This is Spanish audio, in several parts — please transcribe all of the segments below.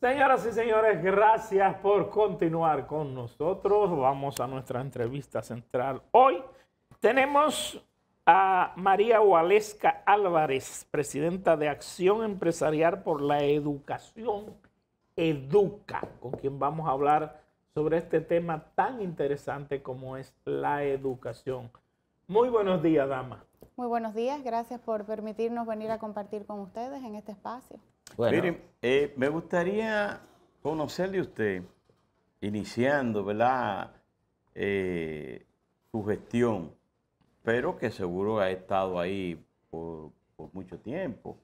Señoras y señores, gracias por continuar con nosotros. Vamos a nuestra entrevista central. Hoy tenemos a María Hualesca Álvarez, presidenta de Acción Empresarial por la Educación, Educa, con quien vamos a hablar sobre este tema tan interesante como es la educación. Muy buenos días, dama. Muy buenos días, gracias por permitirnos venir a compartir con ustedes en este espacio. Eh, me gustaría conocerle a usted, iniciando, ¿verdad? Eh, su gestión, pero que seguro ha estado ahí por, mucho tiempo.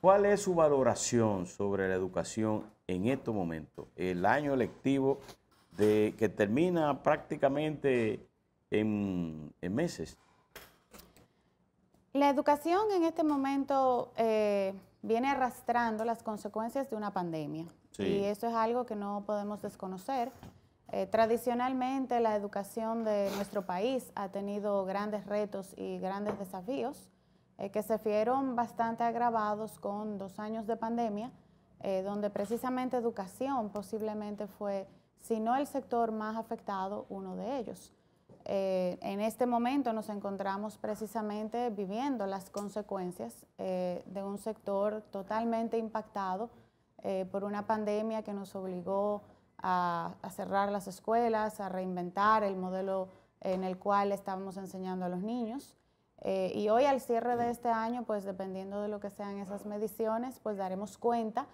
¿Cuál es su valoración sobre la educación en estos momentos? El año lectivo de, que termina prácticamente en, meses. La educación en este momento eh, viene arrastrando las consecuencias de una pandemia. Y eso es algo que no podemos desconocer. Eh, tradicionalmente la educación de nuestro país ha tenido grandes retos y grandes desafíos eh, que se vieron bastante agravados con dos años de pandemia, eh, donde precisamente educación posiblemente fue, si no el sector más afectado, uno de ellos. Eh, en este momento nos encontramos precisamente viviendo las consecuencias eh, de un sector totalmente impactado eh, por una pandemia que nos obligó a, a, cerrar las escuelas, a reinventar el modelo en el cual estábamos enseñando a los niños. y hoy al cierre de este año, pues dependiendo de lo que sean esas mediciones, pues daremos cuenta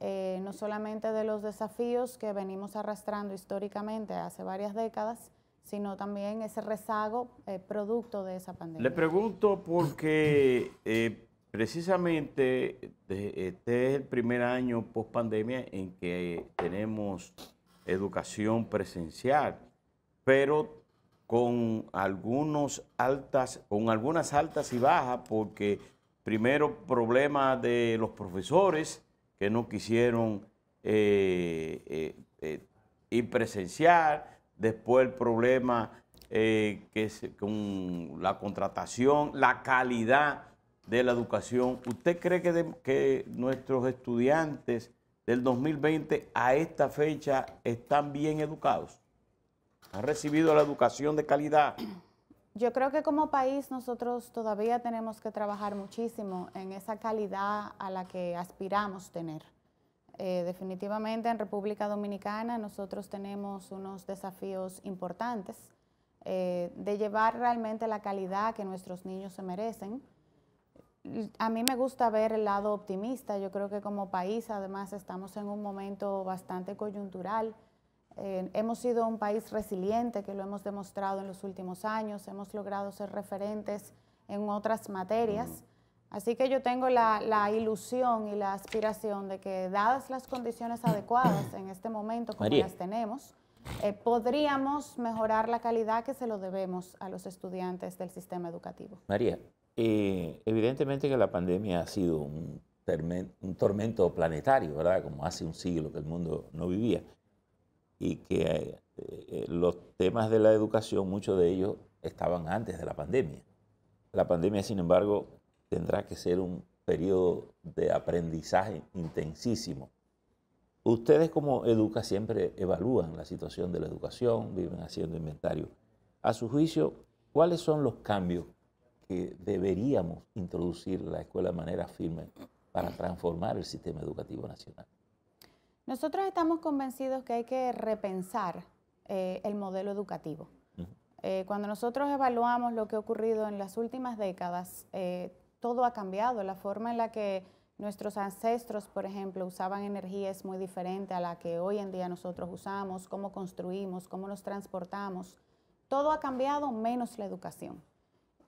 no solamente de los desafíos que venimos arrastrando históricamente hace varias décadas, sino también ese rezago eh, producto de esa pandemia. Le pregunto porque eh, precisamente este es el primer año post pandemia en que tenemos educación presencial, pero con algunos altas, con algunas altas y bajas, porque primero problema de los profesores que no quisieron eh, ir presencial, después el problema eh, que con la contratación, la calidad de la educación. ¿Usted cree que, que nuestros estudiantes del 2020 a esta fecha están bien educados? ¿Han recibido la educación de calidad? Yo creo que como país nosotros todavía tenemos que trabajar muchísimo en esa calidad a la que aspiramos tener. Eh, definitivamente en República Dominicana nosotros tenemos unos desafíos importantes eh, de llevar realmente la calidad que nuestros niños se merecen. A mí me gusta ver el lado optimista, yo creo que como país además estamos en un momento bastante coyuntural. Eh, hemos sido un país resiliente que lo hemos demostrado en los últimos años, hemos logrado ser referentes en otras materias. Así que yo tengo la, ilusión y la aspiración de que dadas las condiciones adecuadas en este momento, como las tenemos, eh, podríamos mejorar la calidad que se lo debemos a los estudiantes del sistema educativo. María, eh, evidentemente que la pandemia ha sido un, tormento planetario, ¿verdad? Como hace un siglo que el mundo no vivía. Y que eh, los temas de la educación, muchos de ellos estaban antes de la pandemia. La pandemia, sin embargo, tendrá que ser un periodo de aprendizaje intensísimo. Ustedes como educa siempre evalúan la situación de la educación, viven haciendo inventario. A su juicio, ¿cuáles son los cambios que deberíamos introducir la escuela de manera firme para transformar el sistema educativo nacional? Nosotros estamos convencidos que hay que repensar eh, el modelo educativo. Eh, cuando nosotros evaluamos lo que ha ocurrido en las últimas décadas, eh, todo ha cambiado. La forma en la que nuestros ancestros, por ejemplo, usaban energía es muy diferente a la que hoy en día nosotros usamos, cómo construimos, cómo nos transportamos. Todo ha cambiado menos la educación.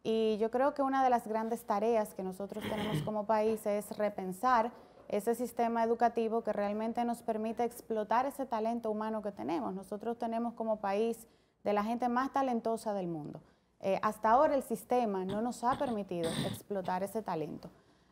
Y yo creo que una de las grandes tareas que nosotros tenemos como país es repensar ese sistema educativo que realmente nos permite explotar ese talento humano que tenemos. Nosotros tenemos como país de la gente más talentosa del mundo. Eh, hasta ahora el sistema no nos ha permitido explotar ese talento.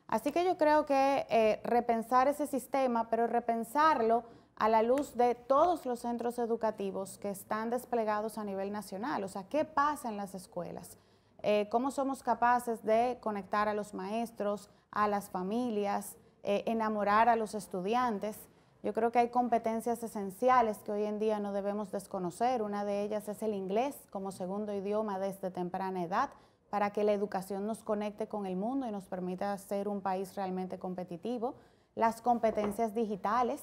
Así que yo creo que eh, repensar ese sistema, pero repensarlo a la luz de todos los centros educativos que están desplegados a nivel nacional. O sea, ¿qué pasa en las escuelas? Eh, ¿Cómo somos capaces de conectar a los maestros, a las familias, enamorar a los estudiantes? Yo creo que hay competencias esenciales que hoy en día no debemos desconocer. Una de ellas es el inglés como segundo idioma desde temprana edad para que la educación nos conecte con el mundo y nos permita ser un país realmente competitivo. Las competencias digitales.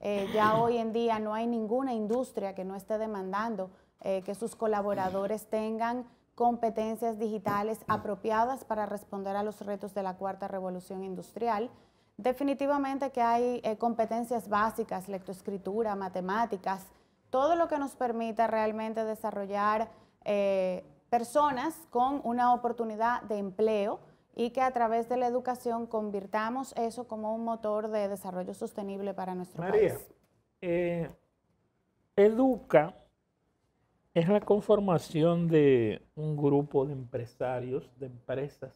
Eh, ya hoy en día no hay ninguna industria que no esté demandando eh, que sus colaboradores tengan competencias digitales apropiadas para responder a los retos de la cuarta revolución industrial. Definitivamente que hay eh, competencias básicas, lectoescritura, matemáticas, todo lo que nos permita realmente desarrollar eh, personas con una oportunidad de empleo y que a través de la educación convirtamos eso como un motor de desarrollo sostenible para nuestro país. Eh, educa es la conformación de un grupo de empresarios, de empresas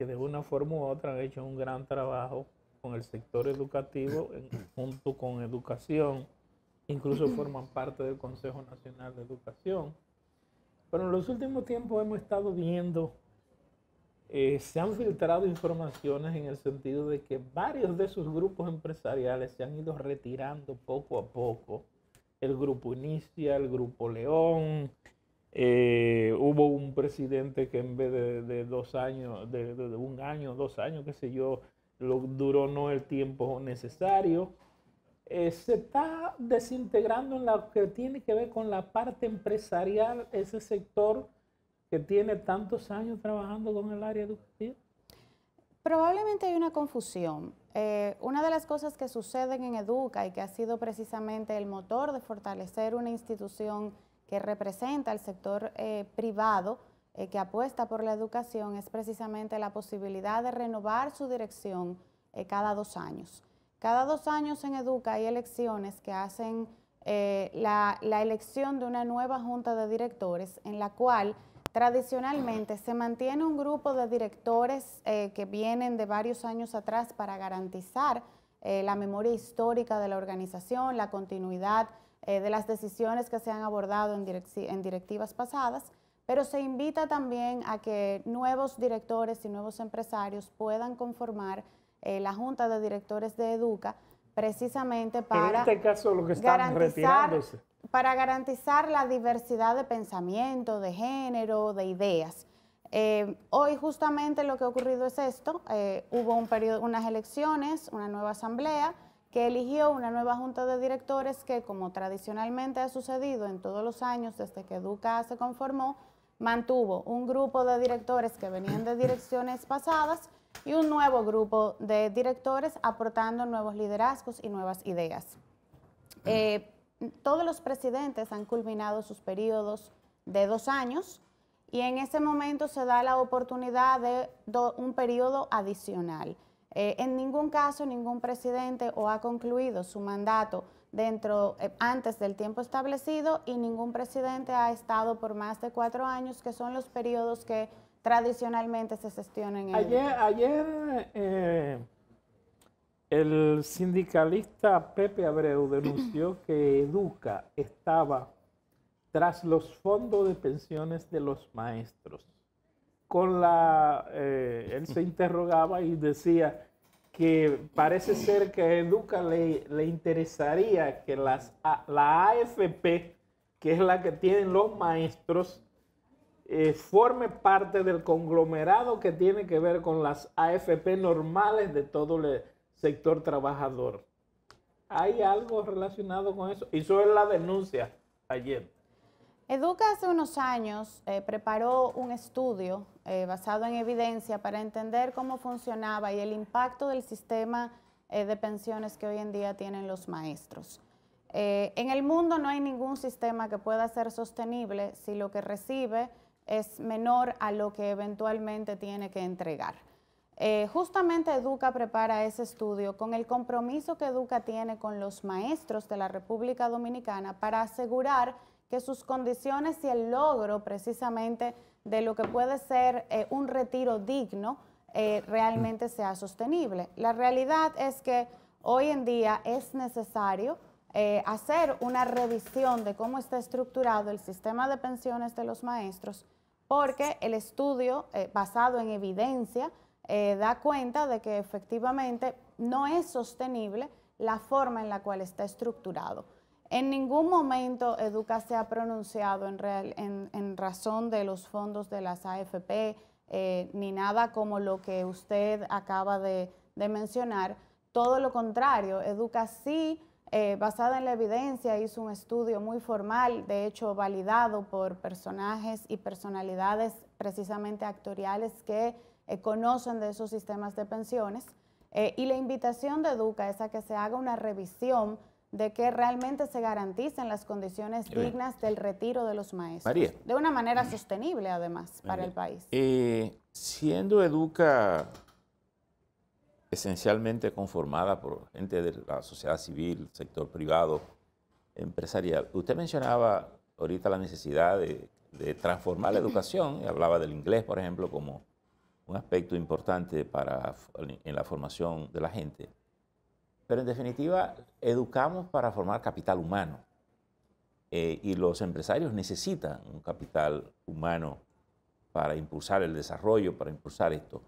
que de una forma u otra han hecho un gran trabajo con el sector educativo en, junto con educación, incluso forman parte del Consejo Nacional de Educación. Pero en los últimos tiempos hemos estado viendo, eh, se han filtrado informaciones en el sentido de que varios de sus grupos empresariales se han ido retirando poco a poco. El grupo Inicia, el grupo León, eh, hubo un presidente que en vez de, dos años, de, un año, dos años, qué sé yo, lo, duró no el tiempo necesario. Eh, se está desintegrando en lo que tiene que ver con la parte empresarial, ese sector que tiene tantos años trabajando con el área educativa. Probablemente hay una confusión. Eh, una de las cosas que suceden en Educa y que ha sido precisamente el motor de fortalecer una institución que representa el sector eh, privado eh, que apuesta por la educación es precisamente la posibilidad de renovar su dirección eh, cada dos años. Cada dos años en Educa hay elecciones que hacen la elección de una nueva junta de directores en la cual tradicionalmente se mantiene un grupo de directores que vienen de varios años atrás para garantizar la memoria histórica de la organización, la continuidad eh, de las decisiones que se han abordado en, directivas pasadas, pero se invita también a que nuevos directores y nuevos empresarios puedan conformar eh, la Junta de Directores de Educa precisamente para, este garantizar, para garantizar la diversidad de pensamiento, de género, de ideas. Eh, hoy justamente lo que ha ocurrido es esto, hubo un periodo, unas elecciones, una nueva asamblea, que eligió una nueva junta de directores que, como tradicionalmente ha sucedido en todos los años desde que Duca se conformó, mantuvo un grupo de directores que venían de direcciones pasadas y un nuevo grupo de directores aportando nuevos liderazgos y nuevas ideas. Eh, todos los presidentes han culminado sus periodos de dos años y en ese momento se da la oportunidad de un periodo adicional. Eh, en ningún caso ningún presidente o ha concluido su mandato dentro eh, antes del tiempo establecido y ningún presidente ha estado por más de cuatro años, que son los periodos que tradicionalmente se gestionan. ayer, ayer eh, el sindicalista Pepe Abreu denunció que Educa estaba tras los fondos de pensiones de los maestros con la... Eh, él se interrogaba y decía que parece ser que a Educa le, le interesaría que las, la AFP, que es la que tienen los maestros, eh, forme parte del conglomerado que tiene que ver con las AFP normales de todo el sector trabajador. ¿Hay algo relacionado con eso? Hizo es la denuncia ayer. Educa hace unos años eh, preparó un estudio eh, basado en evidencia para entender cómo funcionaba y el impacto del sistema eh, de pensiones que hoy en día tienen los maestros. en el mundo no hay ningún sistema que pueda ser sostenible si lo que recibe es menor a lo que eventualmente tiene que entregar. justamente Educa prepara ese estudio con el compromiso que Educa tiene con los maestros de la República Dominicana para asegurar que sus condiciones y el logro precisamente de lo que puede ser eh, un retiro digno eh, realmente sea sostenible. La realidad es que hoy en día es necesario eh, hacer una revisión de cómo está estructurado el sistema de pensiones de los maestros, porque el estudio basado en evidencia da cuenta de que efectivamente no es sostenible la forma en la cual está estructurado. En ningún momento Educa se ha pronunciado en, razón de los fondos de las AFP eh, ni nada como lo que usted acaba de, mencionar. Todo lo contrario, Educa sí, eh, basada en la evidencia, hizo un estudio muy formal, de hecho validado por personajes y personalidades precisamente actoriales que eh, conocen de esos sistemas de pensiones. y la invitación de Educa es a que se haga una revisión de que realmente se garanticen las condiciones dignas del retiro de los maestros. De una manera sostenible, además, para el país. y eh, siendo Educa esencialmente conformada por gente de la sociedad civil, sector privado, empresarial, usted mencionaba ahorita la necesidad de, transformar la educación, y hablaba del inglés, por ejemplo, como un aspecto importante para, en la formación de la gente. Pero en definitiva, educamos para formar capital humano. Eh, y los empresarios necesitan un capital humano para impulsar el desarrollo, para impulsar esto.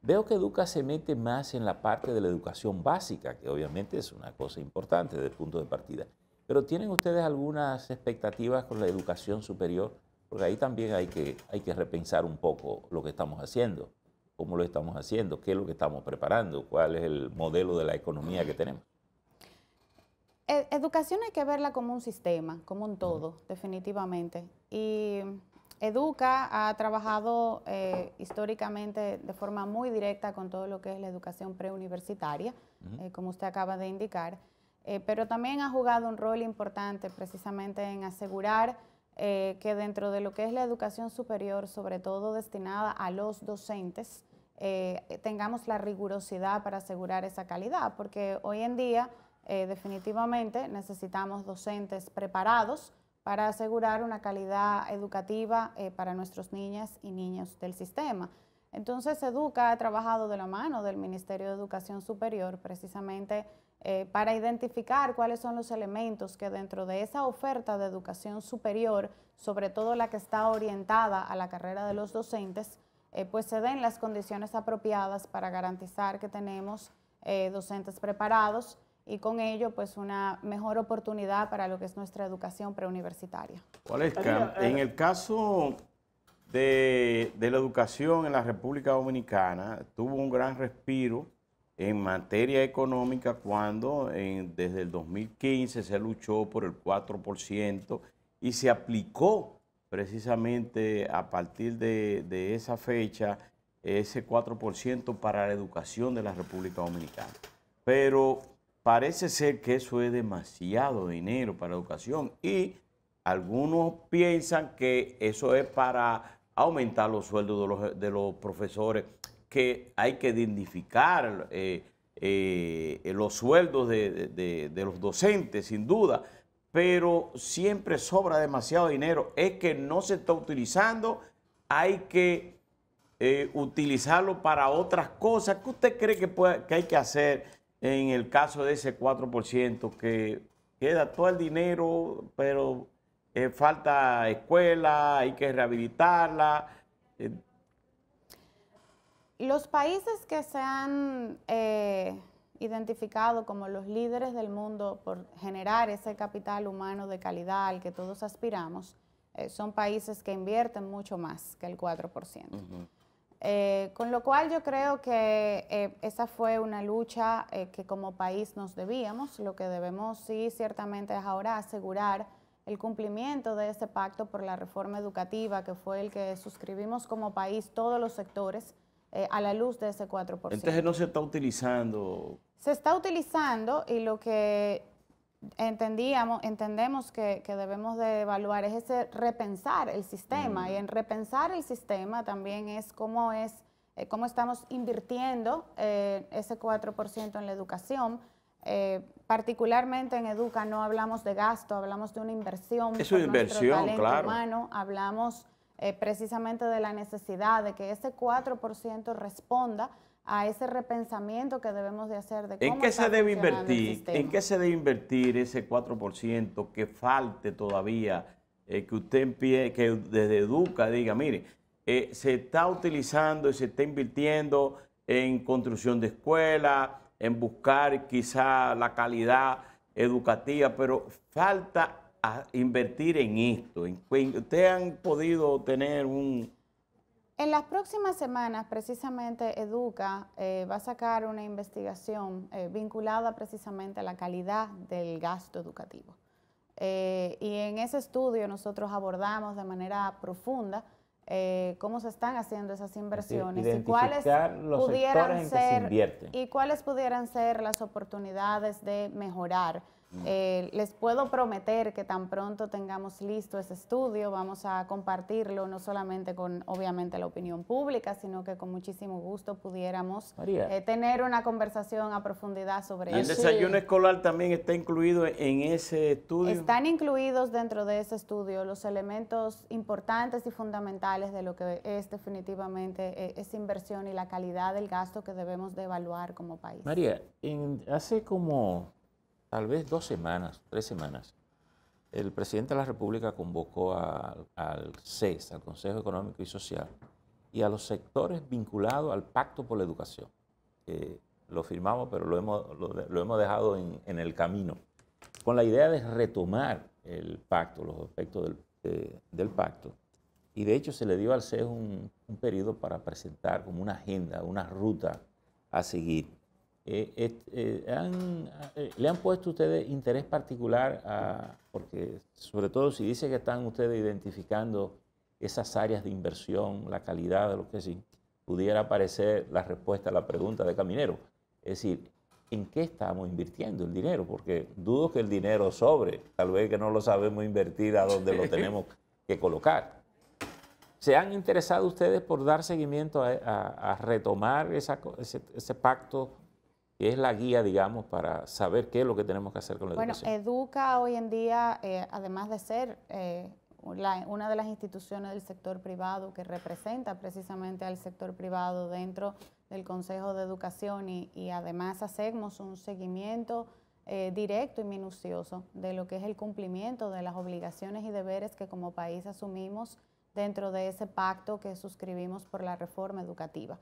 Veo que Educa se mete más en la parte de la educación básica, que obviamente es una cosa importante desde el punto de partida. Pero ¿tienen ustedes algunas expectativas con la educación superior? Porque ahí también hay que, hay que repensar un poco lo que estamos haciendo cómo lo estamos haciendo, qué es lo que estamos preparando, cuál es el modelo de la economía que tenemos. E, educación hay que verla como un sistema, como un todo, definitivamente. Y Educa ha trabajado eh, históricamente de forma muy directa con todo lo que es la educación preuniversitaria, eh, como usted acaba de indicar, eh, pero también ha jugado un rol importante precisamente en asegurar que dentro de lo que es la educación superior, sobre todo destinada a los docentes, eh, tengamos la rigurosidad para asegurar esa calidad, porque hoy en día eh, definitivamente necesitamos docentes preparados para asegurar una calidad educativa eh, para nuestros niñas y niños del sistema. Entonces, Educa ha trabajado de la mano del Ministerio de Educación Superior precisamente para identificar cuáles son los elementos que dentro de esa oferta de educación superior, sobre todo la que está orientada a la carrera de los docentes, eh, pues se den las condiciones apropiadas para garantizar que tenemos eh, docentes preparados y con ello pues una mejor oportunidad para lo que es nuestra educación preuniversitaria. en eh, el caso de, la educación en la República Dominicana, tuvo un gran respiro en materia económica cuando desde el 2015 se luchó por el 4% y se aplicó precisamente a partir de, esa fecha ese 4% para la educación de la República Dominicana. Pero parece ser que eso es demasiado dinero para educación y algunos piensan que eso es para aumentar los sueldos de los, profesores, que hay que dignificar eh, eh, los sueldos de los docentes, sin duda pero siempre sobra demasiado dinero. Es que no se está utilizando, hay que eh, utilizarlo para otras cosas. ¿Qué usted cree que, hay que hacer en el caso de ese 4% que queda todo el dinero, pero eh, falta escuela, hay que rehabilitarla? Eh, Los países que se han identificado como los líderes del mundo por generar ese capital humano de calidad al que todos aspiramos, eh, son países que invierten mucho más que el 4%. Eh, con lo cual yo creo que eh, esa fue una lucha que como país nos debíamos. Lo que debemos sí ciertamente es ahora asegurar el cumplimiento de ese pacto por la reforma educativa, que fue el que suscribimos como país todos los sectores, a la luz de ese 4%. Entonces no se está utilizando se está utilizando y lo que entendíamos, entendemos que, debemos de evaluar es ese repensar el sistema. Mm. Y en repensar el sistema también es cómo es, eh, cómo estamos invirtiendo eh, ese 4% en la educación. Eh, particularmente en Educa no hablamos de gasto, hablamos de una inversión. Es una inversión, claro. Humano, hablamos precisamente de la necesidad de que ese 4% responda a ese repensamiento que debemos de hacer de cómo ¿En qué se debe invertir? ¿En qué se debe invertir ese 4% que falte todavía? Eh, que usted que desde Educa diga, mire, eh, se está utilizando y se está invirtiendo en construcción de escuelas, en buscar quizá la calidad educativa, pero falta invertir en esto. ¿Ustedes han podido tener un, en las próximas semanas, precisamente, Educa eh, va a sacar una investigación eh, vinculada precisamente a la calidad del gasto educativo. Eh, y en ese estudio nosotros abordamos de manera profunda cómo se están haciendo esas inversiones y cuáles pudieran ser las oportunidades de mejorar eh, les puedo prometer que tan pronto tengamos listo ese estudio, vamos a compartirlo no solamente con, obviamente, la opinión pública, sino que con muchísimo gusto pudiéramos eh, tener una conversación a profundidad sobre eso. el desayuno escolar también está incluido en ese estudio? Están incluidos dentro de ese estudio los elementos importantes y fundamentales de lo que es definitivamente eh, esa inversión y la calidad del gasto que debemos de evaluar como país. María, hace como tal vez dos semanas, tres semanas, el presidente de la República convocó al CES, al Consejo Económico y Social, y a los sectores vinculados al Pacto por la Educación. lo firmamos, pero lo hemos, dejado en, el camino, con la idea de retomar el pacto, los aspectos del, pacto. Y de hecho se le dio al CES un, un periodo para presentar como una agenda, una ruta a seguir. Eh, eh, eh, ¿Le han puesto ustedes interés particular a, porque sobre todo si dice que están ustedes identificando esas áreas de inversión, la calidad de lo que sí, pudiera aparecer la respuesta a la pregunta de Caminero? Es decir, ¿en qué estamos invirtiendo el dinero? Porque dudo que el dinero sobre, tal vez que no lo sabemos invertir a donde lo tenemos que colocar. ¿Se han interesado ustedes por dar seguimiento a, retomar ese pacto? es la guía, digamos, para saber qué es lo que tenemos que hacer con la educación. Bueno, Educa hoy en día, eh, además de ser eh, una de las instituciones del sector privado que representa precisamente al sector privado dentro del Consejo de Educación y, además hacemos un seguimiento eh, directo y minucioso de lo que es el cumplimiento de las obligaciones y deberes que como país asumimos dentro de ese pacto que suscribimos por la reforma educativa.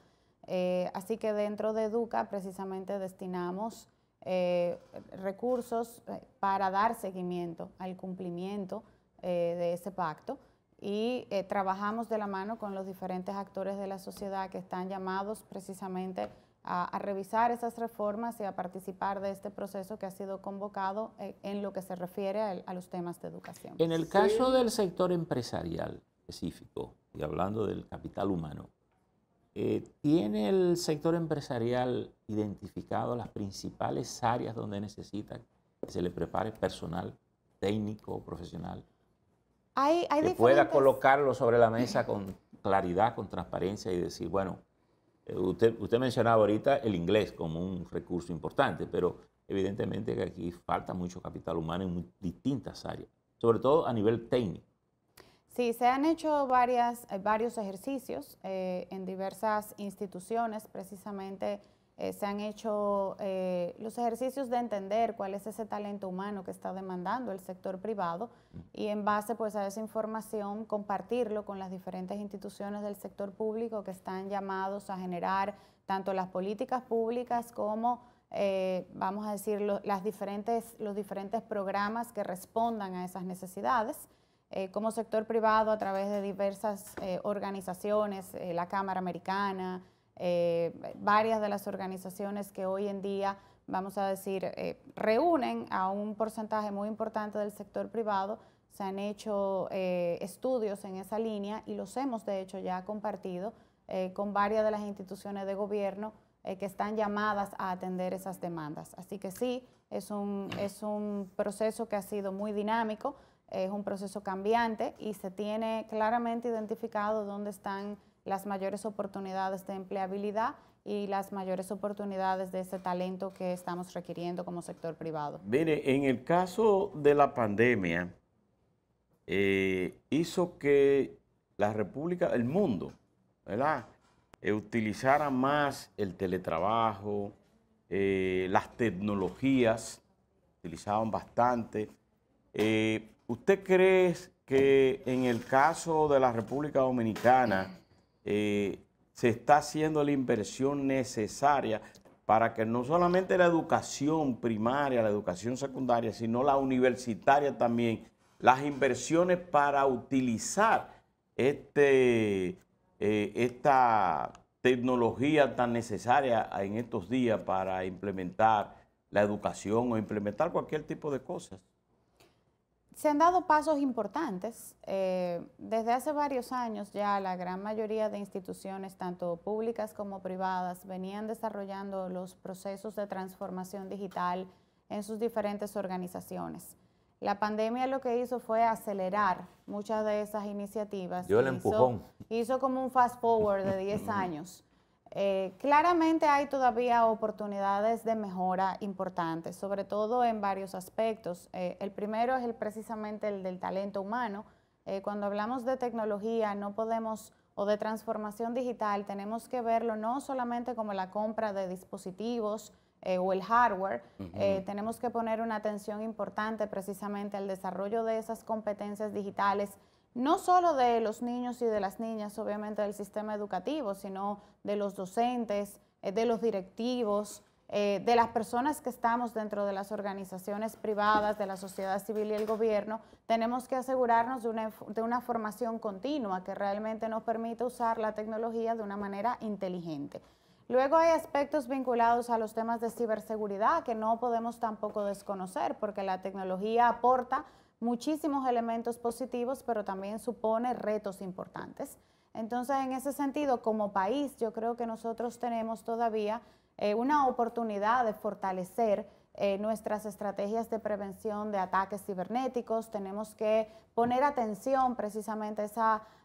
Eh, así que dentro de Educa precisamente destinamos eh, recursos eh, para dar seguimiento al cumplimiento de ese pacto y trabajamos de la mano con los diferentes actores de la sociedad que están llamados precisamente a, revisar esas reformas y a participar de este proceso que ha sido convocado en lo que se refiere a, los temas de educación. En el caso del sector empresarial específico, y hablando del capital humano, eh, ¿Tiene el sector empresarial identificado las principales áreas donde necesita que se le prepare personal técnico o profesional? que pueda colocarlo sobre la mesa con claridad, con transparencia y decir, bueno, eh, usted, usted mencionaba ahorita el inglés como un recurso importante, pero evidentemente que aquí falta mucho capital humano en distintas áreas, sobre todo a nivel técnico. Sí, se han hecho eh, varios ejercicios eh, en diversas instituciones, precisamente eh, se han hecho los ejercicios de entender cuál es ese talento humano que está demandando el sector privado y en base pues, a esa información compartirlo con las diferentes instituciones del sector público que están llamados a generar tanto las políticas públicas como vamos a decir, los diferentes programas que respondan a esas necesidades. Eh, como sector privado a través de diversas eh, organizaciones, eh, la Cámara Americana, varias de las organizaciones que hoy en día, vamos a decir, reúnen a un porcentaje muy importante del sector privado. Se han hecho estudios en esa línea y los hemos, de hecho, ya compartido con varias de las instituciones de gobierno que están llamadas a atender esas demandas. Así que sí, es un, es un proceso que ha sido muy dinámico es un proceso cambiante y se tiene claramente identificado dónde están las mayores oportunidades de empleabilidad y las mayores oportunidades de ese talento que estamos requiriendo como sector privado. Mire, en el caso de la pandemia, eh, hizo que la República, el mundo, ¿verdad? Eh, utilizara más el teletrabajo, eh, las tecnologías, utilizaban bastante eh, ¿Usted cree que en el caso de la República Dominicana eh, se está haciendo la inversión necesaria para que no solamente la educación primaria, la educación secundaria, sino la universitaria también, las inversiones para utilizar este, eh, esta tecnología tan necesaria en estos días para implementar la educación o implementar cualquier tipo de cosas? se han dado pasos importantes. Eh, desde hace varios años ya la gran mayoría de instituciones, tanto públicas como privadas, venían desarrollando los procesos de transformación digital en sus diferentes organizaciones. La pandemia lo que hizo fue acelerar muchas de esas iniciativas. Dio el empujón. Hizo como un fast forward de 10 años. Eh, claramente hay todavía oportunidades de mejora importantes, sobre todo en varios aspectos. Eh, el primero es el, precisamente el del talento humano. Eh, cuando hablamos de tecnología, no podemos o de transformación digital, tenemos que verlo no solamente como la compra de dispositivos o el hardware, tenemos que poner una atención importante precisamente al desarrollo de esas competencias digitales no solo de los niños y de las niñas, obviamente del sistema educativo, sino de los docentes, eh, de los directivos, eh, de las personas que estamos dentro de las organizaciones privadas, de la sociedad civil y el gobierno, tenemos que asegurarnos de una, de una formación continua que realmente nos permita usar la tecnología de una manera inteligente. Luego hay aspectos vinculados a los temas de ciberseguridad que no podemos tampoco desconocer porque la tecnología aporta muchísimos elementos positivos, pero también supone retos importantes. Entonces, en ese sentido, como país, yo creo que nosotros tenemos todavía eh, una oportunidad de fortalecer eh, nuestras estrategias de prevención de ataques cibernéticos. Tenemos que poner atención precisamente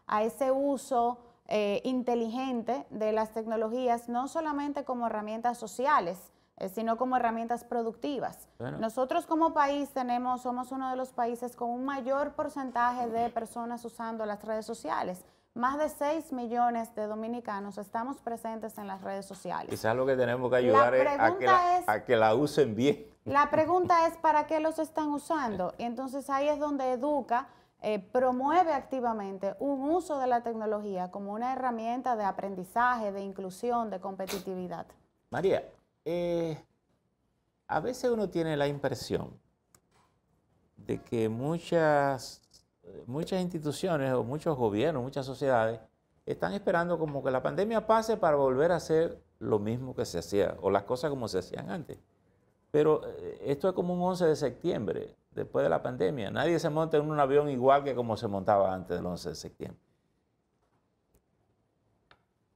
a ese uso eh, inteligente de las tecnologías, no solamente como herramientas sociales, eh, sino como herramientas productivas. Nosotros como país tenemos, somos uno de los países con un mayor porcentaje de personas usando las redes sociales. Más de 6 millones de dominicanos estamos presentes en las redes sociales. Quizás lo que tenemos que ayudar es, a que, la, usen bien. La pregunta es para qué los están usando. entonces ahí es donde educa. Eh, promueve activamente un uso de la tecnología como una herramienta de aprendizaje, de inclusión, de competitividad. María, eh, a veces uno tiene la impresión de que muchas, muchas instituciones o muchos gobiernos, muchas sociedades, están esperando como que la pandemia pase para volver a hacer lo mismo que se hacía o las cosas como se hacían antes. Pero eh, esto es como un 11 de septiembre, después de la pandemia. Nadie se monta en un avión igual que como se montaba antes del 11 de septiembre.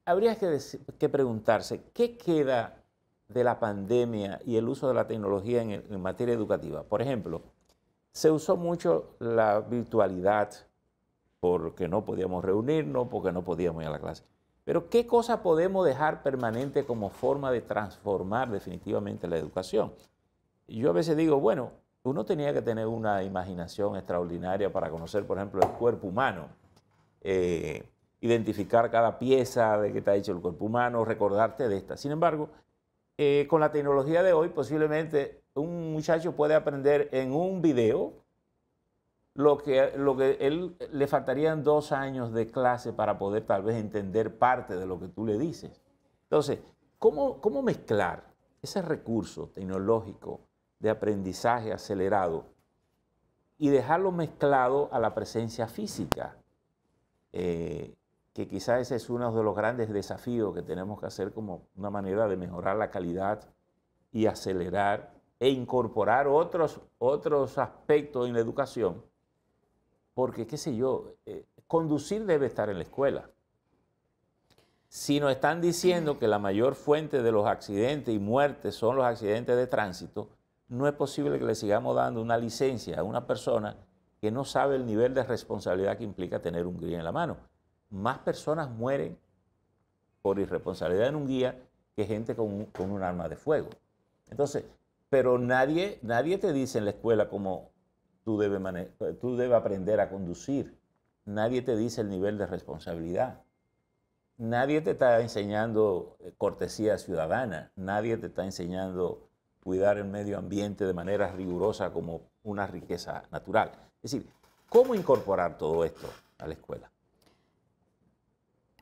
Habría que, que preguntarse, ¿qué queda de la pandemia y el uso de la tecnología en, materia educativa. Por ejemplo, se usó mucho la virtualidad porque no podíamos reunirnos, porque no podíamos ir a la clase. Pero ¿qué cosa podemos dejar permanente como forma de transformar definitivamente la educación? Yo a veces digo, bueno, uno tenía que tener una imaginación extraordinaria para conocer, por ejemplo, el cuerpo humano, eh, identificar cada pieza de que está hecho el cuerpo humano, recordarte de esta. Sin embargo, eh, con la tecnología de hoy, posiblemente un muchacho puede aprender en un video lo que, lo que él le faltarían dos años de clase para poder tal vez entender parte de lo que tú le dices. Entonces, ¿cómo, cómo mezclar ese recurso tecnológico de aprendizaje acelerado y dejarlo mezclado a la presencia física? Eh, que quizás ese es uno de los grandes desafíos que tenemos que hacer como una manera de mejorar la calidad y acelerar e incorporar otros, otros aspectos en la educación, porque, qué sé yo, eh, conducir debe estar en la escuela. Si nos están diciendo que la mayor fuente de los accidentes y muertes son los accidentes de tránsito, no es posible que le sigamos dando una licencia a una persona que no sabe el nivel de responsabilidad que implica tener un grill en la mano más personas mueren por irresponsabilidad en un guía que gente con, un arma de fuego. Entonces, pero nadie, nadie te dice en la escuela cómo tú debes, tú debes aprender a conducir. Nadie te dice el nivel de responsabilidad. Nadie te está enseñando eh, cortesía ciudadana. Nadie te está enseñando cuidar el medio ambiente de manera rigurosa como una riqueza natural. Es decir, ¿cómo incorporar todo esto a la escuela?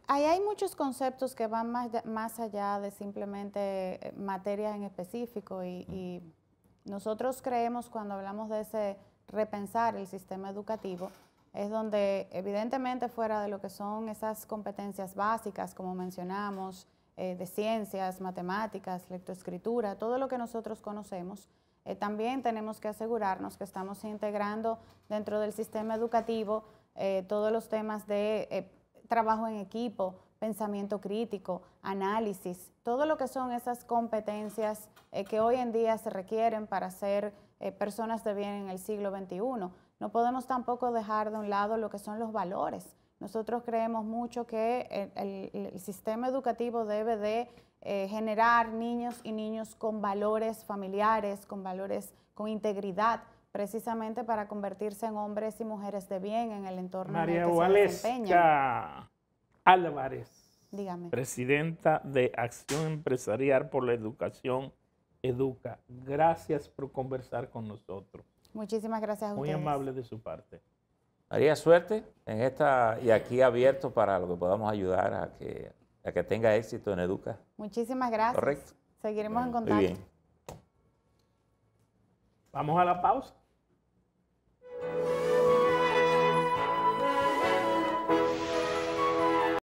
hay muchos conceptos que van más, más allá de simplemente eh, materias en específico y, nosotros creemos cuando hablamos de ese repensar el sistema educativo, es donde evidentemente fuera de lo que son esas competencias básicas, como mencionamos, eh, de ciencias, matemáticas, lectoescritura, todo lo que nosotros conocemos, eh, también tenemos que asegurarnos que estamos integrando dentro del sistema educativo todos los temas de trabajo en equipo, pensamiento crítico, análisis, todo lo que son esas competencias eh, que hoy en día se requieren para ser eh, personas de bien en el siglo XXI. No podemos tampoco dejar de un lado lo que son los valores. Nosotros creemos mucho que eh, el, sistema educativo debe de generar niños y niños con valores familiares, con valores, con integridad, precisamente para convertirse en hombres y mujeres de bien en el entorno María en el que Álvarez, presidenta de Acción Empresarial por la Educación Educa. Gracias por conversar con nosotros. Muchísimas gracias a Muy ustedes. Muy amable de su parte. María, suerte en esta y aquí abierto para lo que podamos ayudar a que, tenga éxito en Educa. Muchísimas gracias. Correcto. Seguiremos en contacto. Muy bien. Vamos a la pausa.